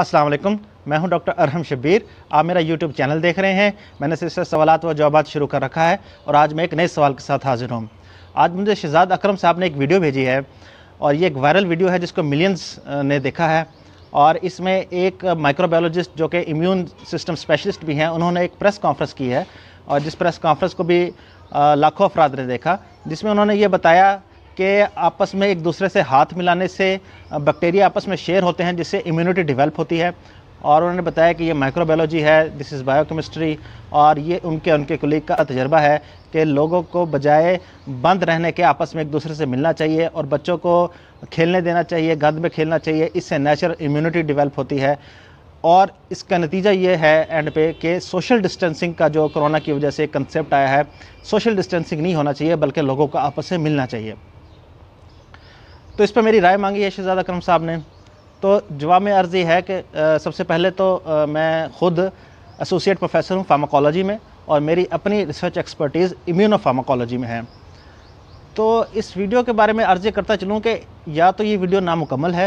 अस्सलाम वालेकुम मैं हूं डॉक्टर अरहम शबीर आप मेरा यूट्यूब चैनल देख रहे हैं मैंने सिर्फ सवालत व जवाब शुरू कर रखा है और आज मैं एक नए सवाल के साथ हाजिर हूँ आज मुझे शहजाद अक्रम साहब ने एक वीडियो भेजी है और ये एक वायरल वीडियो है जिसको मिलियंस ने देखा है और इसमें एक माइक्रोबायोलॉजिस्ट जो कि इम्यून सिस्टम स्पेशलिस्ट भी हैं उन्होंने एक प्रेस कॉन्फ्रेंस की है और जिस प्रेस कॉन्फ्रेंस को भी लाखों अफराद ने देखा जिसमें उन्होंने ये बताया के आपस में एक दूसरे से हाथ मिलाने से बैक्टीरिया आपस में शेयर होते हैं जिससे इम्यूनिटी डेवलप होती है और उन्होंने बताया कि ये माइक्रोबायोलॉजी है दिस इज़ बायोकेमिस्ट्री और ये उनके उनके कुलीग का तजर्बा है कि लोगों को बजाय बंद रहने के आपस में एक दूसरे से मिलना चाहिए और बच्चों को खेलने देना चाहिए गंद में खेलना चाहिए इससे नेचुरल इम्यूनिटी डिवेल्प होती है और इसका नतीजा ये है एंड पे कि सोशल डिस्टेंसिंग का जो कोरोना की वजह से कंसेप्ट आया है सोशल डिस्टेंसिंग नहीं होना चाहिए बल्कि लोगों को आपस में मिलना चाहिए तो इस पर मेरी राय मांगी है शहजादा करम साहब ने तो जवाब में अर्जी है कि सबसे पहले तो मैं खुद एसोसिएट प्रोफेसर हूँ फार्माकोलॉजी में और मेरी अपनी रिसर्च एक्सपर्टीज़ इम्यूनो फार्माकोलॉजी में है तो इस वीडियो के बारे में अर्जी करता चलूँ कि या तो ये वीडियो नामुकम्मल है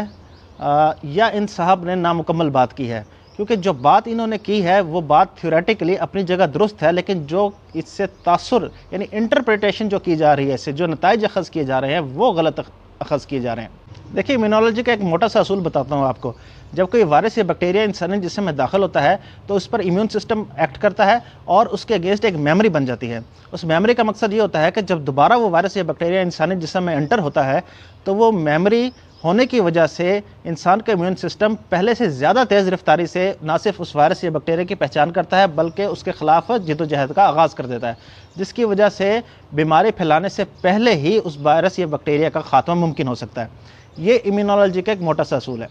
या इन साहब ने नामुकम्मल बात की है क्योंकि जो बात इन्होंने की है वो बात थ्योरेटिकली अपनी जगह दुरुस्त है लेकिन जो इससे तासर यानी इंटरप्रटेशन जो की जा रही है इससे जो नतज अखज़ किए जा रहे हैं वो गलत अखज़ किए जा रहे हैं देखिए इम्यूनोलॉजी का एक मोटा सा असूल बताता हूँ आपको जब कोई वायरस या बैक्टीरिया इंसानी जिसम में दाखिल होता है तो उस पर इम्यून सिस्टम एक्ट करता है और उसके अगेंस्ट एक मेमोरी बन जाती है उस मेमोरी का मकसद ये होता है कि जब दोबारा वो वायरस या बैक्टीरिया इंसानी जिसम में एंटर होता है तो वो मेमोरी होने की वजह से इंसान का इम्यून सिस्टम पहले से ज़्यादा तेज़ रफ्तारी से ना सिर्फ उस वायरस या बैक्टीरिया की पहचान करता है बल्कि उसके ख़िलाफ़ जदोजहद का आगाज़ कर देता है जिसकी वजह से बीमारी फैलाने से पहले ही उस वायरस या बैक्टीरिया का खात्मा मुमकिन हो सकता है ये इम्यूनोलॉजी का एक मोटा सा असूल है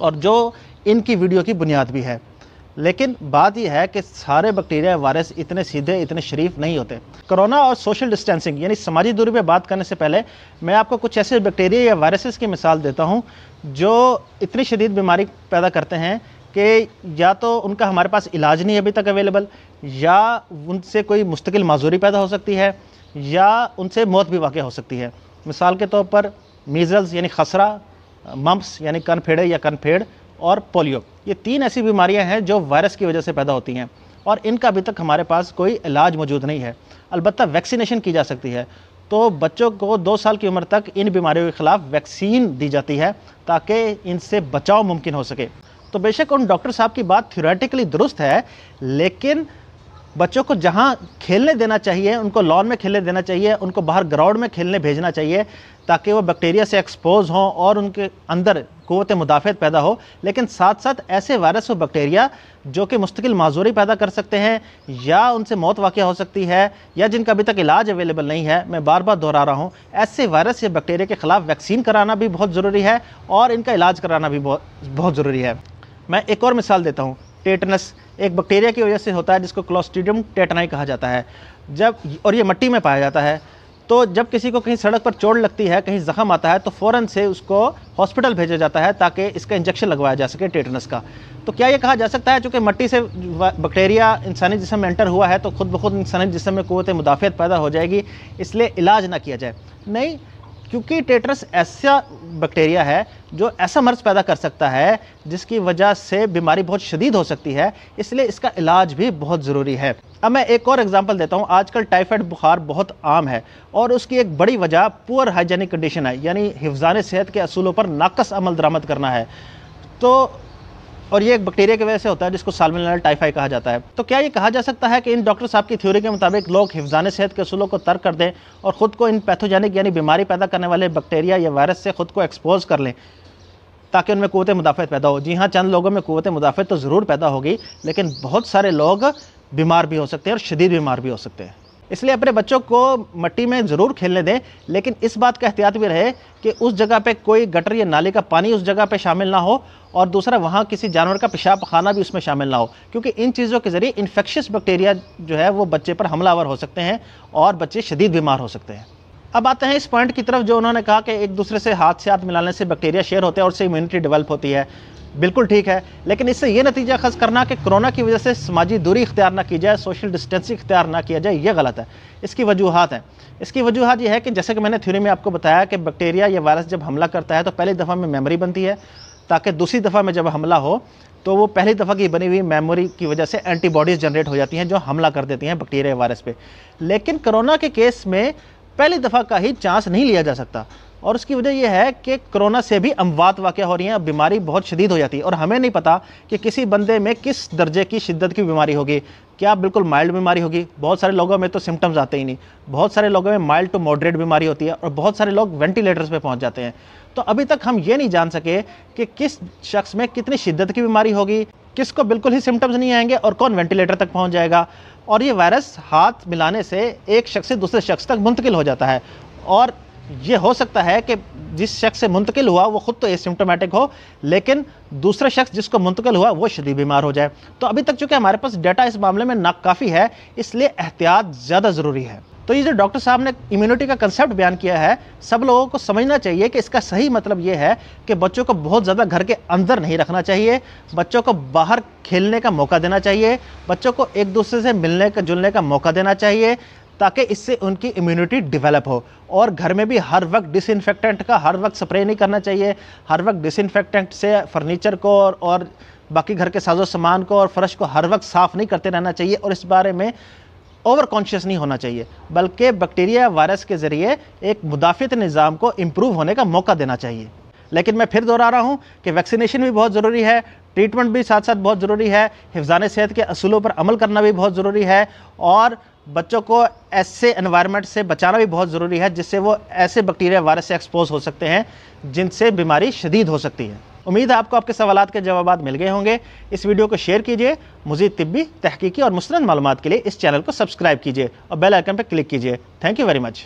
और जो इनकी वीडियो की बुनियाद भी है लेकिन बात यह है कि सारे बैक्टीरिया वायरस इतने सीधे इतने शरीफ नहीं होते कोरोना और सोशल डिस्टेंसिंग यानी सामाजिक दूरी पर बात करने से पहले मैं आपको कुछ ऐसे बैक्टीरिया या वायरसेस की मिसाल देता हूँ जो इतनी शदीद बीमारी पैदा करते हैं कि या तो उनका हमारे पास इलाज नहीं अभी तक अवेलेबल या उनसे कोई मुस्तकिल माजूरी पैदा हो सकती है या उनसे मौत भी वाक़ हो सकती है मिसाल के तौर पर मीज़ल्स यानी खसरा मम्प्स यानी कन फेड़े या कन फेड़ और पोलियो ये तीन ऐसी बीमारियां हैं जो वायरस की वजह से पैदा होती हैं और इनका अभी तक हमारे पास कोई इलाज मौजूद नहीं है अलबत् वैक्सीनेशन की जा सकती है तो बच्चों को दो साल की उम्र तक इन बीमारियों के खिलाफ वैक्सीन दी जाती है ताकि इनसे बचाव मुमकिन हो सके तो बेशक उन डॉक्टर साहब की बात थ्योरेटिकली दुरुस्त है लेकिन बच्चों को जहाँ खेलने देना चाहिए उनको लॉन में खेलने देना चाहिए उनको बाहर ग्राउंड में खेलने भेजना चाहिए ताकि वो बैक्टीरिया से एक्सपोज हों और उनके अंदर क़वत मुदाफ़त पैदा हो लेकिन साथ साथ ऐसे वायरस व बैक्टीरिया जो कि मुस्तकिल माजूरी पैदा कर सकते हैं या उनसे मौत वाक़ हो सकती है या जिनका अभी तक इलाज अवेलेबल नहीं है मैं बार बार दोहरा रहा हूँ ऐसे वायरस या बैक्टीरिया के ख़िलाफ़ वैक्सीन कराना भी बहुत ज़रूरी है और इनका इलाज कराना भी बहुत बहुत ज़रूरी है मैं एक और मिसाल देता हूँ टेटनस एक बैक्टीरिया की वजह से होता है जिसको क्लोस्टीडियम टेटनाई कहा जाता है जब और ये मट्टी में पाया जाता है तो जब किसी को कहीं सड़क पर चोट लगती है कहीं ज़ख्म आता है तो फ़ौरन से उसको हॉस्पिटल भेजा जाता है ताकि इसका इंजेक्शन लगवाया जा सके टेटनस का तो क्या ये कहा जा सकता है चूँकि मट्टी से बैक्टीरिया इंसानी जिसम में एंटर हुआ है तो खुद ब खुद इंसानी जिसम में कुत मुदाफ़ियत पैदा हो जाएगी इसलिए इलाज ना किया जाए नहीं क्योंकि टेट्रस ऐसा बैक्टीरिया है जो ऐसा मर्ज पैदा कर सकता है जिसकी वजह से बीमारी बहुत शदीद हो सकती है इसलिए इसका इलाज भी बहुत ज़रूरी है अब मैं एक और एग्जांपल देता हूँ आजकल टाइफाइड बुखार बहुत आम है और उसकी एक बड़ी वजह पुअर हाइजेनिक कंडीशन है यानी हिफजान सेहत के असूलों पर नाकस अमल दरामद करना है तो और ये एक बैक्टीरिया की वजह से होता है जिसको सालमिनल टाइफाई कहा जाता है तो क्या ये कहा जा सकता है कि इन डॉक्टर साहब की थ्योरी के मुताबिक लोग हिफान सेहत के असूलों को तर्क कर दें और ख़ुद को इन पैथोजेनिक यानी बीमारी पैदा करने वाले बैक्टीरिया या वायरस से ख़ुद को एक्सपोज कर लें ताकि उनमें क़वत मुदाफ़त पैदा हो जी हाँ चंद लोगों में कुत मुदाफ़त तो ज़रूर पैदा होगी लेकिन बहुत सारे लोग बीमार भी हो सकते हैं और शदीद बीमार भी हो सकते हैं इसलिए अपने बच्चों को मट्टी में ज़रूर खेलने दें लेकिन इस बात का एहतियात भी रहे कि उस जगह पे कोई गटर या नाली का पानी उस जगह पे शामिल ना हो और दूसरा वहाँ किसी जानवर का पेशाब खाना भी उसमें शामिल ना हो क्योंकि इन चीज़ों के ज़रिए इन्फेक्शस बैक्टीरिया जो है वो बच्चे पर हमलावर हो सकते हैं और बच्चे शदीद बीमार हो सकते हैं अब आते हैं इस पॉइंट की तरफ जो उन्होंने कहा कि एक दूसरे से हाथ से हाथ मिलाने से बैक्टीरिया शेयर होते हैं और उससे इम्यूनिटी डेवलप होती है बिल्कुल ठीक है लेकिन इससे ये नतीजा खर्च करना कि कोरोना की वजह से समाजी दूरी इख्तियार ना की जाए सोशल डिस्टेंसिंग इख्तियार ना किया जाए ये गलत है इसकी वजूहत हैं इसकी वजूहत यह है कि जैसे कि मैंने थ्योरी में आपको बताया कि बैक्टीरिया या वायरस जब हमला करता है तो पहली दफ़ा में मेमोरी बनती है ताकि दूसरी दफ़ा में जब हमला हो तो वो पहली दफ़ा की बनी हुई मेमोरी की वजह से एंटीबॉडीज़ जनरेट हो जाती हैं जो हमला कर देती हैं बैक्टीरिया वायरस पर लेकिन कोरोना के केस में पहली दफ़ा का ही चांस नहीं लिया जा सकता और उसकी वजह यह है कि कोरोना से भी अमवात वाक़ हो रही हैं अब बीमारी बहुत शदीद हो जाती है और हमें नहीं पता कि किसी बंदे में किस दर्जे की शिद्दत की बीमारी होगी क्या बिल्कुल माइल्ड बीमारी होगी बहुत सारे लोगों में तो सिम्टम्स आते ही नहीं बहुत सारे लोगों में माइल्ड टू मॉडरेट बीमारी होती है और बहुत सारे लोग वेंटिलेटर्स पर पहुँच जाते हैं तो अभी तक हम ये नहीं जान सके कि किस शख्स में कितनी शिद्दत की बीमारी होगी किसको बिल्कुल ही सिम्टम्स नहीं आएंगे और कौन वेंटिलेटर तक पहुंच जाएगा और ये वायरस हाथ मिलाने से एक शख्स से दूसरे शख्स तक मुंतकिल हो जाता है और ये हो सकता है कि जिस शख्स से मुंतकिल हुआ वो ख़ुद तो एसिम्टोमेटिक हो लेकिन दूसरा शख्स जिसको मुंतकिल हुआ वो शदी बीमार हो जाए तो अभी तक चूँकि हमारे पास डाटा इस मामले में नाकाफ़ी है इसलिए एहतियात ज़्यादा ज़रूरी है तो ये जो डॉक्टर साहब ने इम्यूनिटी का कंसेप्ट बयान किया है सब लोगों को समझना चाहिए कि इसका सही मतलब ये है कि बच्चों को बहुत ज़्यादा घर के अंदर नहीं रखना चाहिए बच्चों को बाहर खेलने का मौका देना चाहिए बच्चों को एक दूसरे से मिलने का जुलने का मौका देना चाहिए ताकि इससे उनकी इम्यूनिटी डेवलप हो और घर में भी हर वक्त डिसइनफेक्टेंट का हर वक्त स्प्रे नहीं करना चाहिए हर वक्त डिसइनफेक्टेंट से फर्नीचर को और, और बाकी घर के साजो सामान को और फर्श को हर वक्त साफ़ नहीं करते रहना चाहिए और इस बारे में ओवर कॉन्शियस नहीं होना चाहिए बल्कि बैक्टीरिया वायरस के ज़रिए एक मुदाफ़त निज़ाम को इम्प्रूव होने का मौका देना चाहिए लेकिन मैं फिर दोहरा रहा हूँ कि वैक्सीनेशन भी बहुत ज़रूरी है ट्रीटमेंट भी साथ साथ बहुत ज़रूरी है हिफ्जान सेहत के असूलों पर अमल करना भी बहुत ज़रूरी है और बच्चों को ऐसे एनवायरनमेंट से बचाना भी बहुत ज़रूरी है जिससे वो ऐसे बैक्टीरिया वायरस से एक्सपोज हो सकते हैं जिनसे बीमारी शदीद हो सकती है उम्मीद है आपको आपके सवाल के जवाब मिल गए होंगे इस वीडियो को शेयर कीजिए मजीद तिब्बी तहकीकी और मुस्ंद मालूम के लिए इस चैनल को सब्सक्राइब कीजिए और बेल आइकन पर क्लिक कीजिए थैंक यू वेरी मच